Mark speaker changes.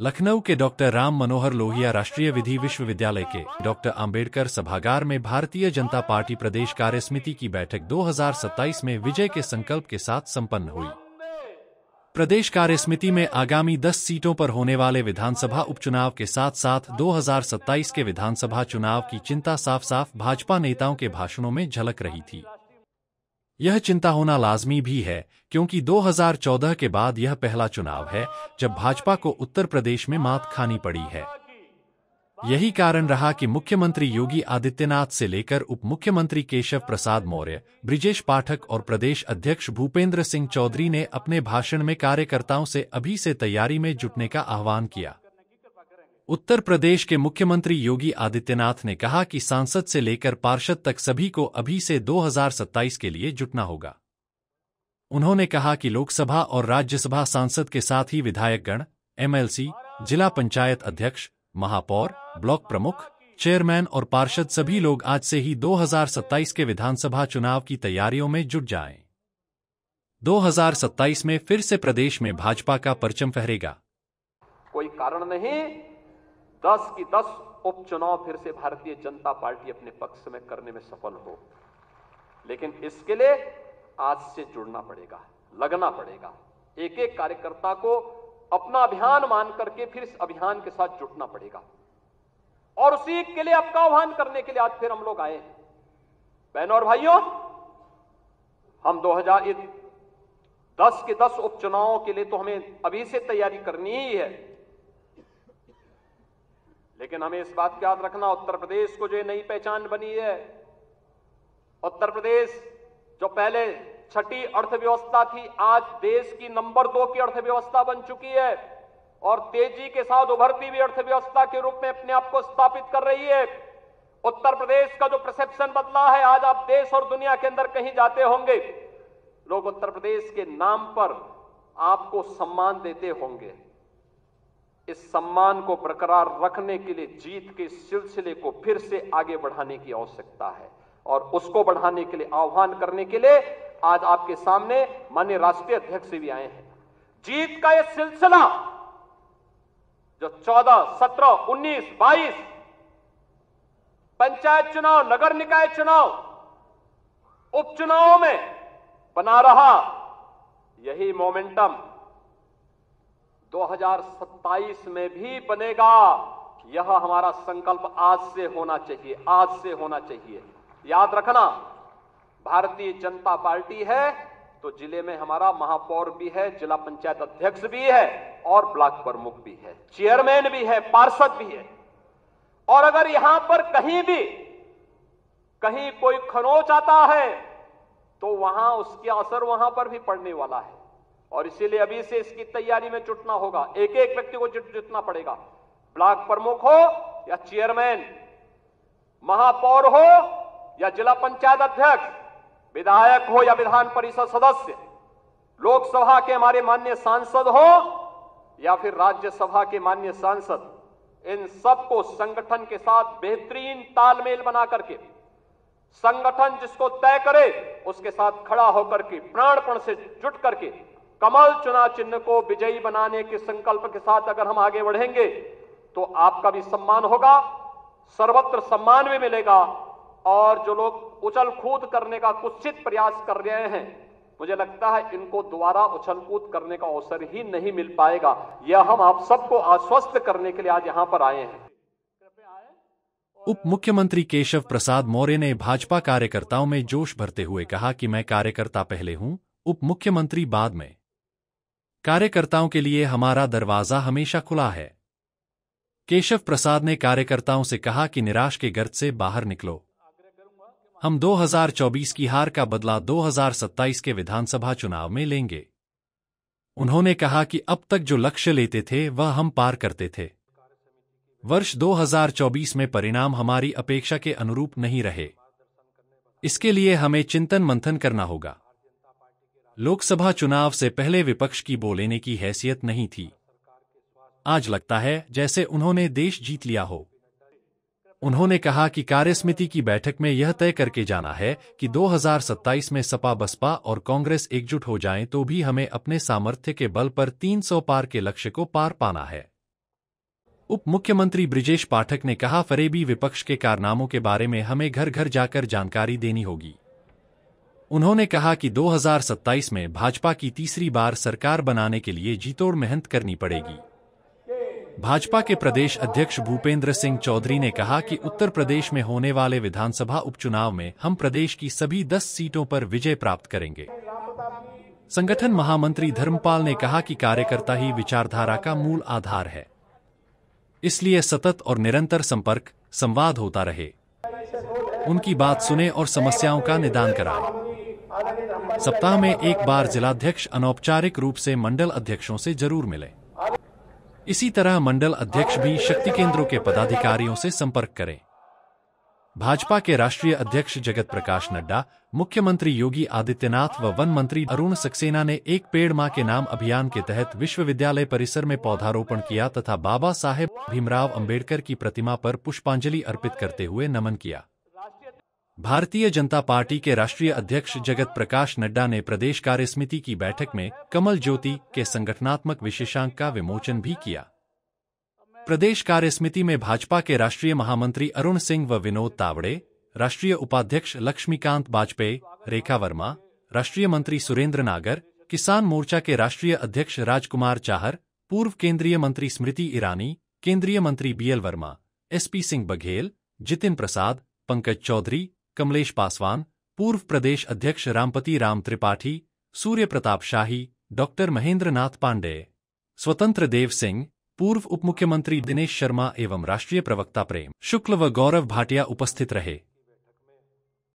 Speaker 1: लखनऊ के डॉक्टर राम मनोहर लोहिया राष्ट्रीय विधि विश्वविद्यालय के डॉक्टर अंबेडकर सभागार में भारतीय जनता पार्टी प्रदेश कार्य समिति की बैठक 2027 में विजय के संकल्प के साथ संपन्न हुई प्रदेश कार्य समिति में आगामी 10 सीटों पर होने वाले विधानसभा उपचुनाव के साथ साथ 2027 के विधानसभा चुनाव की चिंता साफ साफ भाजपा नेताओं के भाषणों में झलक रही थी यह चिंता होना लाजमी भी है क्योंकि 2014 के बाद यह पहला चुनाव है जब भाजपा को उत्तर प्रदेश में मात खानी पड़ी है यही कारण रहा कि मुख्यमंत्री योगी आदित्यनाथ से लेकर उप मुख्यमंत्री केशव प्रसाद मौर्य ब्रिजेश पाठक और प्रदेश अध्यक्ष भूपेंद्र सिंह चौधरी ने अपने भाषण में कार्यकर्ताओं से अभी से तैयारी में जुटने का आह्वान किया उत्तर प्रदेश के मुख्यमंत्री योगी आदित्यनाथ ने कहा कि सांसद से लेकर पार्षद तक सभी को अभी से 2027 के लिए जुटना होगा उन्होंने कहा कि लोकसभा और राज्यसभा सांसद के साथ ही विधायकगण एमएलसी जिला पंचायत अध्यक्ष महापौर ब्लॉक प्रमुख चेयरमैन और पार्षद सभी लोग आज से ही 2027 के विधानसभा चुनाव की तैयारियों में जुट जाएं। 2027 में फिर से प्रदेश में भाजपा का परचम फहरेगा
Speaker 2: कोई कारण नहीं दस की दस उपचुनाव फिर से भारतीय जनता पार्टी अपने पक्ष में करने में सफल हो लेकिन इसके लिए आज से जुड़ना पड़ेगा लगना पड़ेगा एक एक कार्यकर्ता को अपना अभियान मान करके फिर इस अभियान के साथ जुटना पड़ेगा और उसी के लिए आपका आह्वान करने के लिए आज फिर हम लोग आए हैं बहनों और भाइयों हम 2010 के 10 उपचुनावों के लिए तो हमें अभी से तैयारी करनी ही है लेकिन हमें इस बात को याद रखना उत्तर प्रदेश को जो ये नई पहचान बनी है उत्तर प्रदेश जो पहले छठी अर्थव्यवस्था थी आज देश की नंबर दो की अर्थव्यवस्था बन चुकी है और तेजी के साथ उभरती हुई अर्थव्यवस्था के रूप में अपने आप को स्थापित कर रही है उत्तर प्रदेश का जो प्रसेप्शन बदला है आज आप देश और दुनिया के अंदर कहीं जाते होंगे लोग उत्तर प्रदेश के नाम पर आपको सम्मान देते होंगे इस सम्मान को बरकरार रखने के लिए जीत के सिलसिले को फिर से आगे बढ़ाने की आवश्यकता है और उसको बढ़ाने के लिए आह्वान करने के लिए आज आपके सामने मान्य राष्ट्रीय अध्यक्ष भी आए हैं जीत का यह सिलसिला जो 14, 17, 19, 22 पंचायत चुनाव नगर निकाय चुनाव उपचुनावों में बना रहा यही मोमेंटम 2027 में भी बनेगा यह हमारा संकल्प आज से होना चाहिए आज से होना चाहिए याद रखना भारतीय जनता पार्टी है तो जिले में हमारा महापौर भी है जिला पंचायत अध्यक्ष भी है और ब्लॉक प्रमुख भी है चेयरमैन भी है पार्षद भी है और अगर यहां पर कहीं भी कहीं कोई खनोच आता है तो वहां उसके असर वहां पर भी पड़ने वाला है और इसीलिए अभी से इसकी तैयारी में जुटना होगा एक एक व्यक्ति को जुटना पड़ेगा ब्लॉक प्रमुख हो या चेयरमैन महापौर हो या जिला पंचायत अध्यक्ष विधायक हो या विधान परिषद सदस्य लोकसभा के हमारे मान्य सांसद हो या फिर राज्यसभा के मान्य सांसद इन सबको संगठन के साथ बेहतरीन तालमेल बना करके संगठन जिसको तय करे उसके साथ खड़ा होकर के प्राणपण से जुट करके कमल चुना चिन्ह को विजयी बनाने के संकल्प के साथ अगर हम आगे बढ़ेंगे तो आपका भी सम्मान होगा सर्वत्र सम्मान भी मिलेगा और जो लोग उछल कूद करने का कुत्सित प्रयास कर रहे हैं मुझे लगता है इनको दोबारा उछल कूद करने का अवसर ही नहीं मिल पाएगा यह हम आप सबको आश्वस्त करने के लिए आज यहाँ पर आए हैं
Speaker 1: उप मुख्यमंत्री केशव प्रसाद मौर्य ने भाजपा कार्यकर्ताओं में जोश भरते हुए कहा कि मैं कार्यकर्ता पहले हूं उप मुख्यमंत्री बाद में कार्यकर्ताओं के लिए हमारा दरवाजा हमेशा खुला है केशव प्रसाद ने कार्यकर्ताओं से कहा कि निराश के गर्द से बाहर निकलो हम 2024 की हार का बदला 2027 के विधानसभा चुनाव में लेंगे उन्होंने कहा कि अब तक जो लक्ष्य लेते थे वह हम पार करते थे वर्ष 2024 में परिणाम हमारी अपेक्षा के अनुरूप नहीं रहे इसके लिए हमें चिंतन मंथन करना होगा लोकसभा चुनाव से पहले विपक्ष की बोलेने की हैसियत नहीं थी आज लगता है जैसे उन्होंने देश जीत लिया हो उन्होंने कहा कि कार्यसमिति की बैठक में यह तय करके जाना है कि 2027 में सपा बसपा और कांग्रेस एकजुट हो जाएं तो भी हमें अपने सामर्थ्य के बल पर 300 पार के लक्ष्य को पार पाना है उप मुख्यमंत्री ब्रिजेश पाठक ने कहा फरेबी विपक्ष के कारनामों के बारे में हमें घर घर जाकर जानकारी देनी होगी उन्होंने कहा कि 2027 में भाजपा की तीसरी बार सरकार बनाने के लिए जीतोड़ मेहनत करनी पड़ेगी भाजपा के प्रदेश अध्यक्ष भूपेंद्र सिंह चौधरी ने कहा कि उत्तर प्रदेश में होने वाले विधानसभा उपचुनाव में हम प्रदेश की सभी दस सीटों पर विजय प्राप्त करेंगे संगठन महामंत्री धर्मपाल ने कहा कि कार्यकर्ता ही विचारधारा का मूल आधार है इसलिए सतत और निरंतर संपर्क संवाद होता रहे उनकी बात सुने और समस्याओं का निदान कराएं। सप्ताह में एक बार जिलाध्यक्ष अनौपचारिक रूप से मंडल अध्यक्षों से जरूर मिले इसी तरह मंडल अध्यक्ष भी शक्ति केंद्रों के पदाधिकारियों से संपर्क करें भाजपा के राष्ट्रीय अध्यक्ष जगत प्रकाश नड्डा मुख्यमंत्री योगी आदित्यनाथ व वन मंत्री अरुण सक्सेना ने एक पेड़ माँ के नाम अभियान के तहत विश्वविद्यालय परिसर में पौधारोपण किया तथा बाबा साहेब भीमराव अंबेडकर की प्रतिमा पर पुष्पांजलि अर्पित करते हुए नमन किया भारतीय जनता पार्टी के राष्ट्रीय अध्यक्ष जगत प्रकाश नड्डा ने प्रदेश कार्य समिति की बैठक में कमल ज्योति के संगठनात्मक विशेषांक का विमोचन भी किया प्रदेश कार्य समिति में भाजपा के राष्ट्रीय महामंत्री अरुण सिंह व विनोद तावड़े राष्ट्रीय उपाध्यक्ष लक्ष्मीकांत बाजपेयी रेखा वर्मा राष्ट्रीय मंत्री सुरेंद्र नागर किसान मोर्चा के राष्ट्रीय अध्यक्ष राजकुमार चाहर पूर्व केंद्रीय मंत्री स्मृति ईरानी केंद्रीय मंत्री बीएल वर्मा एसपी सिंह बघेल जितिन प्रसाद पंकज चौधरी कमलेश पासवान पूर्व प्रदेश अध्यक्ष रामपति राम त्रिपाठी सूर्य प्रताप शाही डॉक्टर महेंद्रनाथ पांडे स्वतंत्र देव सिंह पूर्व उप मुख्यमंत्री दिनेश शर्मा एवं राष्ट्रीय प्रवक्ता प्रेम शुक्ल व गौरव भाटिया उपस्थित रहे